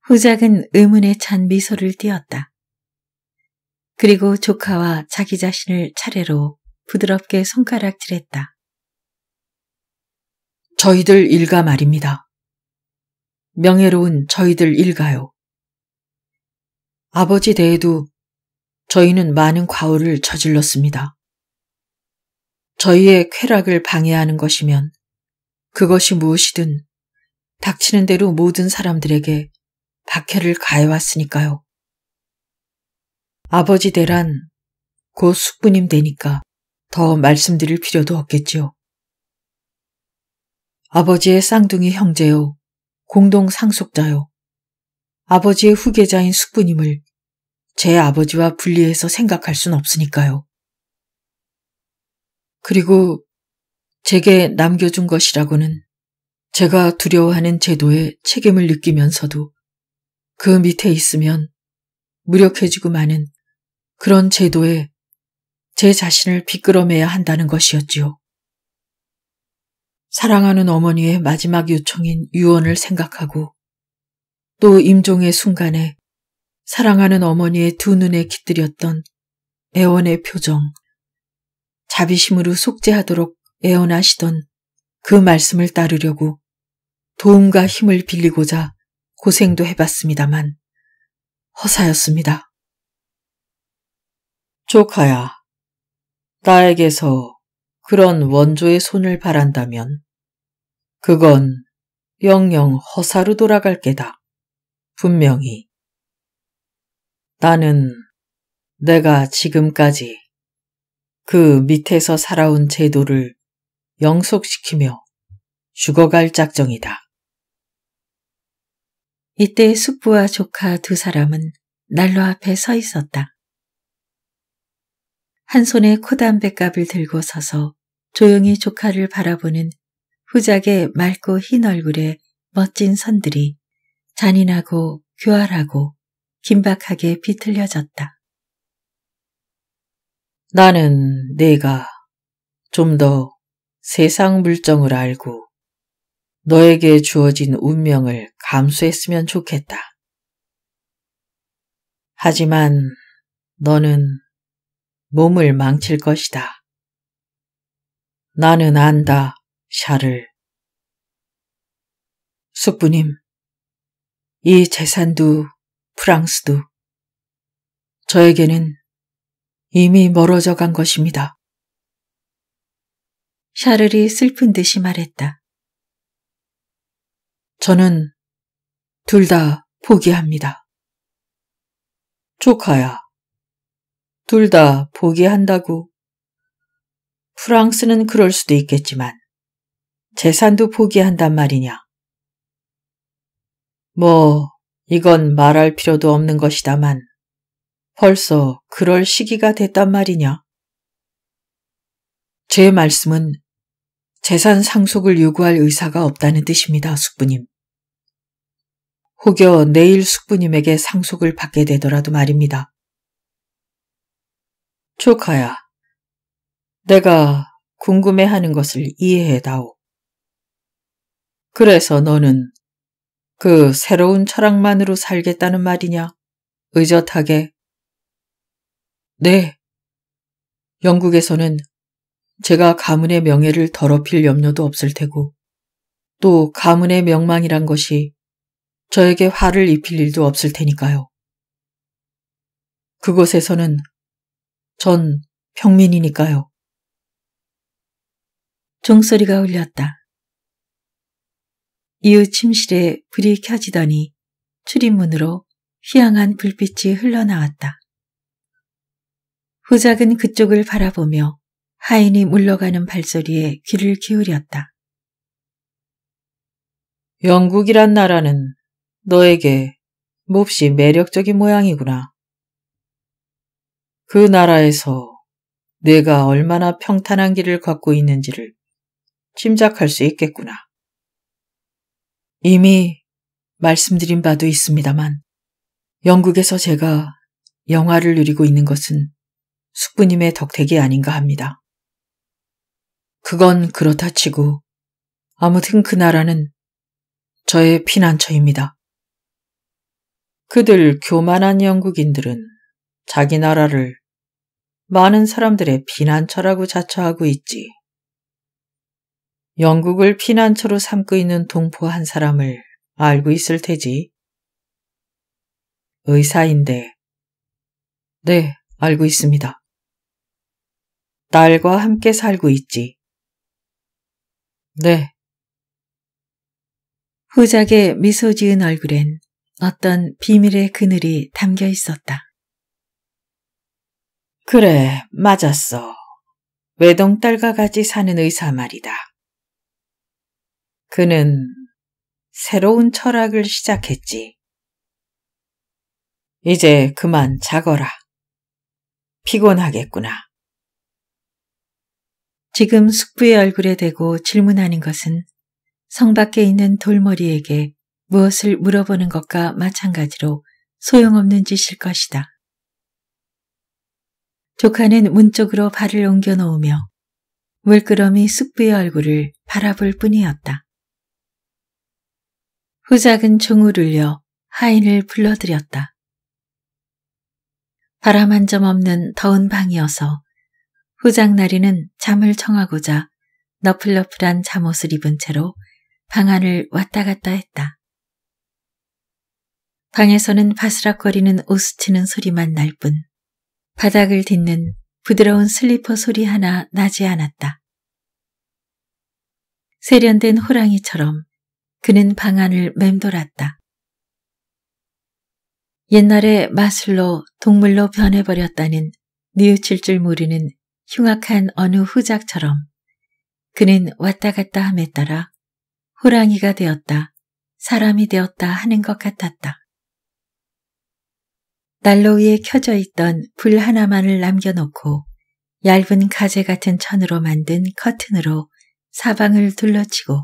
Speaker 1: 후작은 의문에 찬 미소를 띄었다. 그리고 조카와 자기 자신을 차례로 부드럽게 손가락질했다. 저희들 일가 말입니다. 명예로운 저희들 일가요. 아버지 대에도 저희는 많은 과오를 저질렀습니다. 저희의 쾌락을 방해하는 것이면 그것이 무엇이든 닥치는 대로 모든 사람들에게 박해를 가해왔으니까요. 아버지 대란 곧 숙부님 되니까 더 말씀드릴 필요도 없겠지요. 아버지의 쌍둥이 형제요. 공동 상속자요. 아버지의 후계자인 숙부님을 제 아버지와 분리해서 생각할 순 없으니까요. 그리고 제게 남겨준 것이라고는 제가 두려워하는 제도에 책임을 느끼면서도 그 밑에 있으면 무력해지고 마는 그런 제도에 제 자신을 비끄러매야 한다는 것이었지요. 사랑하는 어머니의 마지막 요청인 유언을 생각하고 또 임종의 순간에 사랑하는 어머니의 두 눈에 깃들였던 애원의 표정, 자비심으로 속죄하도록 애원하시던 그 말씀을 따르려고 도움과 힘을 빌리고자 고생도 해봤습니다만 허사였습니다. 조카야, 나에게서 그런 원조의 손을 바란다면 그건 영영 허사로 돌아갈 게다. 분명히. 나는 내가 지금까지 그 밑에서 살아온 제도를 영속시키며 죽어갈 작정이다. 이때 숙부와 조카 두 사람은 난로 앞에 서 있었다. 한 손에 코담배갑을 들고 서서 조용히 조카를 바라보는 후작의 맑고 흰 얼굴에 멋진 선들이 잔인하고 교활하고 긴박하게 비틀려졌다. 나는 내가 좀 더 세상 물정을 알고 너에게 주어진 운명을 감수했으면 좋겠다. 하지만 너는 몸을 망칠 것이다. 나는 안다, 샤를. 숙부님, 이 재산도 프랑스도 저에게는 이미 멀어져 간 것입니다. 샤를이 슬픈 듯이 말했다. 저는 둘 다 포기합니다. 조카야, 둘 다 포기한다고 프랑스는 그럴 수도 있겠지만 재산도 포기한단 말이냐. 뭐, 이건 말할 필요도 없는 것이다만 벌써 그럴 시기가 됐단 말이냐. 제 말씀은 재산 상속을 요구할 의사가 없다는 뜻입니다, 숙부님. 혹여 내일 숙부님에게 상속을 받게 되더라도 말입니다. 조카야, 내가 궁금해하는 것을 이해해다오. 그래서 너는 그 새로운 철학만으로 살겠다는 말이냐? 의젓하게. 네. 영국에서는 제가 가문의 명예를 더럽힐 염려도 없을 테고, 또 가문의 명망이란 것이 저에게 화를 입힐 일도 없을 테니까요. 그곳에서는 전 평민이니까요. 종소리가 울렸다. 이웃 침실에 불이 켜지더니 출입문으로 휘황한 불빛이 흘러나왔다. 후작은 그쪽을 바라보며 하인이 물러가는 발소리에 귀를 기울였다. 영국이란 나라는 너에게 몹시 매력적인 모양이구나. 그 나라에서 내가 얼마나 평탄한 길을 걷고 있는지를 짐작할 수 있겠구나. 이미 말씀드린 바도 있습니다만 영국에서 제가 영화를 누리고 있는 것은 숙부님의 덕택이 아닌가 합니다. 그건 그렇다 치고 아무튼 그 나라는 저의 피난처입니다. 그들 교만한 영국인들은 자기 나라를 많은 사람들의 피난처라고 자처하고 있지. 영국을 피난처로 삼고 있는 동포 한 사람을 알고 있을 테지. 의사인데. 네, 알고 있습니다. 딸과 함께 살고 있지. 네. 후작의 미소 지은 얼굴엔 어떤 비밀의 그늘이 담겨 있었다. 그래, 맞았어. 외동딸과 같이 사는 의사 말이다. 그는 새로운 철학을 시작했지. 이제 그만 자거라. 피곤하겠구나. 지금 숙부의 얼굴에 대고 질문하는 것은 성 밖에 있는 돌머리에게 무엇을 물어보는 것과 마찬가지로 소용없는 짓일 것이다. 조카는 문 쪽으로 발을 옮겨 놓으며 물끄러미 숙부의 얼굴을 바라볼 뿐이었다. 후작은 종을 울려 하인을 불러들였다. 바람 한 점 없는 더운 방이어서 후작 나리는 잠을 청하고자 너플너플한 잠옷을 입은 채로 방 안을 왔다 갔다 했다. 방에서는 바스락거리는 오스치는 소리만 날 뿐 바닥을 딛는 부드러운 슬리퍼 소리 하나 나지 않았다. 세련된 호랑이처럼 그는 방안을 맴돌았다. 옛날에 마술로 동물로 변해버렸다는 뉘우칠 줄 모르는 흉악한 어느 후작처럼 그는 왔다 갔다 함에 따라 호랑이가 되었다, 사람이 되었다 하는 것 같았다. 난로 위에 켜져 있던 불 하나만을 남겨놓고 얇은 가재 같은 천으로 만든 커튼으로 사방을 둘러치고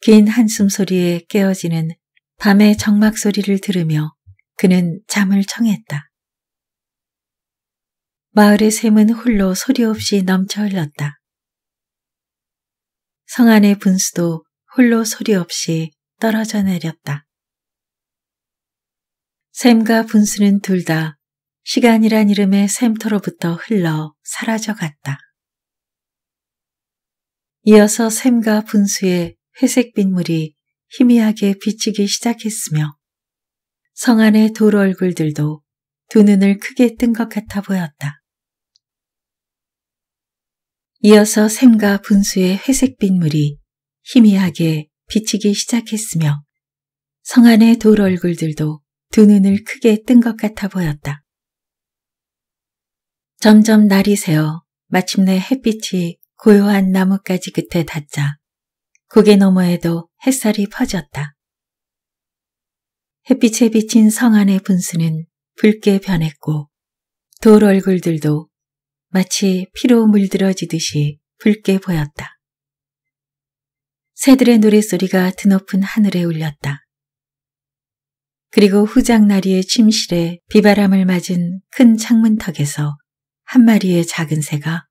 Speaker 1: 긴 한숨 소리에 깨어지는 밤의 정막 소리를 들으며 그는 잠을 청했다. 마을의 샘은 홀로 소리 없이 넘쳐 흘렀다. 성안의 분수도 홀로 소리 없이 떨어져 내렸다. 샘과 분수는 둘 다 시간이란 이름의 샘터로부터 흘러 사라져 갔다. 이어서 샘과 분수의 회색 빗물이 희미하게 비치기 시작했으며 성 안의 돌 얼굴들도 두 눈을 크게 뜬 것 같아 보였다. 이어서 샘과 분수의 회색 빗물이 희미하게 비치기 시작했으며 성 안의 돌 얼굴들도 두 눈을 크게 뜬 것 같아 보였다. 점점 날이 새어 마침내 햇빛이 고요한 나뭇가지 끝에 닿자 고개 너머에도 햇살이 퍼졌다. 햇빛에 비친 성 안의 분수는 붉게 변했고 돌 얼굴들도 마치 피로 물들어지듯이 붉게 보였다. 새들의 노랫소리가 드높은 하늘에 울렸다. 그리고 후장나리의 침실에 비바람을 맞은 큰 창문턱에서 한 마리의 작은 새가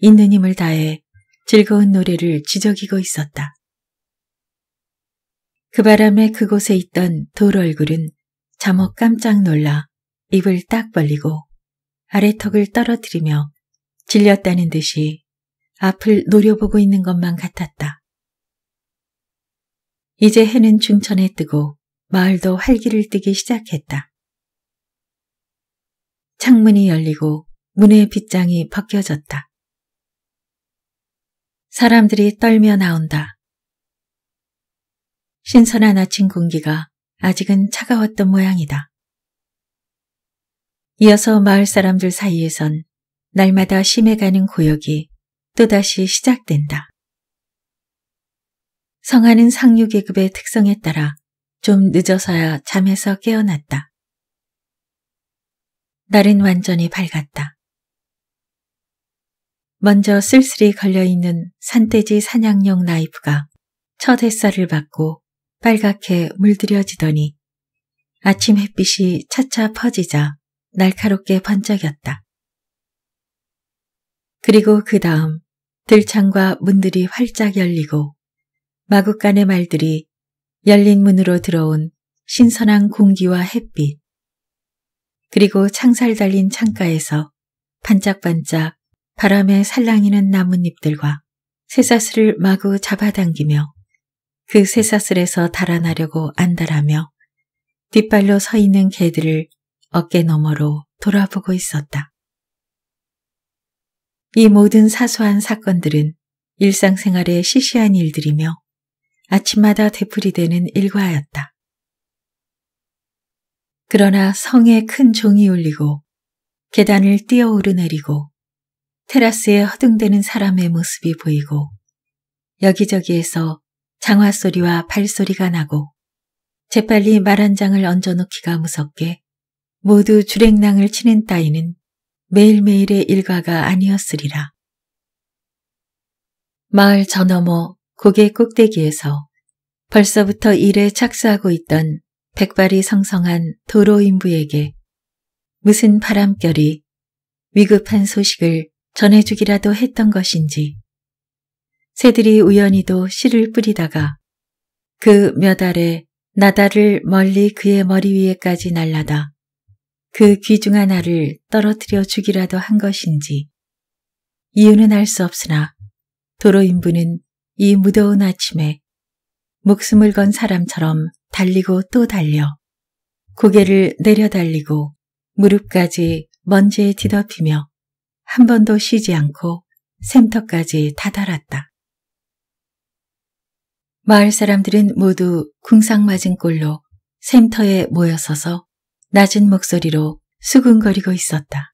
Speaker 1: 있는 힘을 다해 즐거운 노래를 지저귀고 있었다. 그 바람에 그곳에 있던 돌 얼굴은 잠옷 깜짝 놀라 입을 딱 벌리고 아래턱을 떨어뜨리며 질렸다는 듯이 앞을 노려보고 있는 것만 같았다. 이제 해는 중천에 뜨고 마을도 활기를 뜨기 시작했다. 창문이 열리고 문의 빗장이 벗겨졌다. 사람들이 떨며 나온다. 신선한 아침 공기가 아직은 차가웠던 모양이다. 이어서 마을 사람들 사이에선 날마다 심해가는 고역이 또다시 시작된다. 성하는 상류계급의 특성에 따라 좀 늦어서야 잠에서 깨어났다. 날은 완전히 밝았다. 먼저 쓸쓸히 걸려있는 산돼지 사냥용 나이프가 첫 햇살을 받고 빨갛게 물들여지더니 아침 햇빛이 차차 퍼지자 날카롭게 번쩍였다. 그리고 그 다음 들창과 문들이 활짝 열리고 마구간의 말들이 열린 문으로 들어온 신선한 공기와 햇빛 그리고 창살 달린 창가에서 반짝반짝 바람에 살랑이는 나뭇잎들과 새사슬을 마구 잡아당기며 그새사슬에서 달아나려고 안달하며 뒷발로 서 있는 개들을 어깨 너머로 돌아보고 있었다. 이 모든 사소한 사건들은 일상생활의 시시한 일들이며 아침마다 되풀이되는 일과였다. 그러나 성에 큰 종이 울리고 계단을 뛰어오르내리고 테라스에 허둥대는 사람의 모습이 보이고 여기저기에서 장화 소리와 발소리가 나고 재빨리 말 한 장을 얹어놓기가 무섭게 모두 주랭낭을 치는 따위는 매일매일의 일과가 아니었으리라. 마을 저너머 고개 꼭대기에서 벌써부터 일에 착수하고 있던 백발이 성성한 도로인부에게 무슨 바람결이 위급한 소식을 전해주기라도 했던 것인지 새들이 우연히도 씨를 뿌리다가 그 몇 알에 나다를 멀리 그의 머리 위에까지 날라다 그 귀중한 알을 떨어뜨려 주기라도 한 것인지 이유는 알 수 없으나 도로 인부는 이 무더운 아침에 목숨을 건 사람처럼 달리고 또 달려 고개를 내려 달리고 무릎까지 먼지에 뒤덮이며 한 번도 쉬지 않고 샘터까지 다다랐다. 마을 사람들은 모두 궁상맞은 꼴로 샘터에 모여서서 낮은 목소리로 수근거리고 있었다.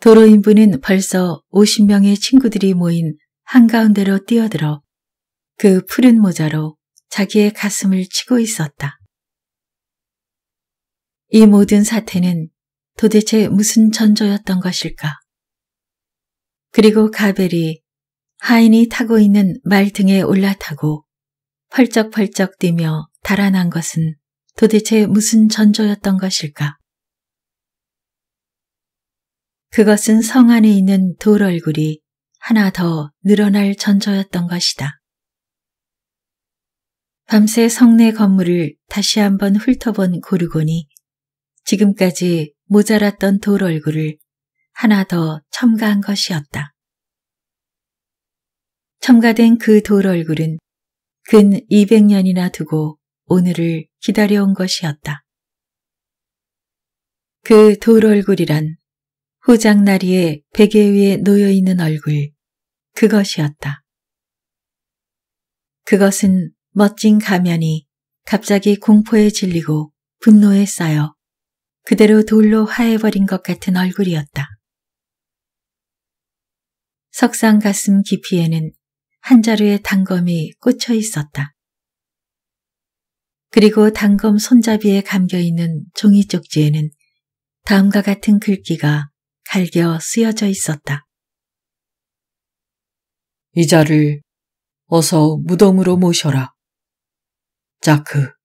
Speaker 1: 도로 인부는 벌써 50명의 친구들이 모인 한가운데로 뛰어들어 그 푸른 모자로 자기의 가슴을 치고 있었다. 이 모든 사태는 도대체 무슨 전조였던 것일까? 그리고 가벨이 하인이 타고 있는 말 등에 올라타고 펄쩍펄쩍 뛰며 달아난 것은 도대체 무슨 전조였던 것일까? 그것은 성 안에 있는 돌 얼굴이 하나 더 늘어날 전조였던 것이다. 밤새 성내 건물을 다시 한번 훑어본 고르곤이 지금까지 모자랐던 돌 얼굴을 하나 더 첨가한 것이었다. 첨가된 그 돌 얼굴은 근 200년이나 두고 오늘을 기다려온 것이었다. 그 돌 얼굴이란 후장나리의 베개 위에 놓여있는 얼굴, 그것이었다. 그것은 멋진 가면이 갑자기 공포에 질리고 분노에 쌓여 그대로 돌로 화해버린 것 같은 얼굴이었다. 석상 가슴 깊이에는 한 자루의 단검이 꽂혀 있었다. 그리고 단검 손잡이에 감겨있는 종이 쪽지에는 다음과 같은 글귀가 갈겨 쓰여져 있었다. 이 자를 어서 무덤으로 모셔라. 자크.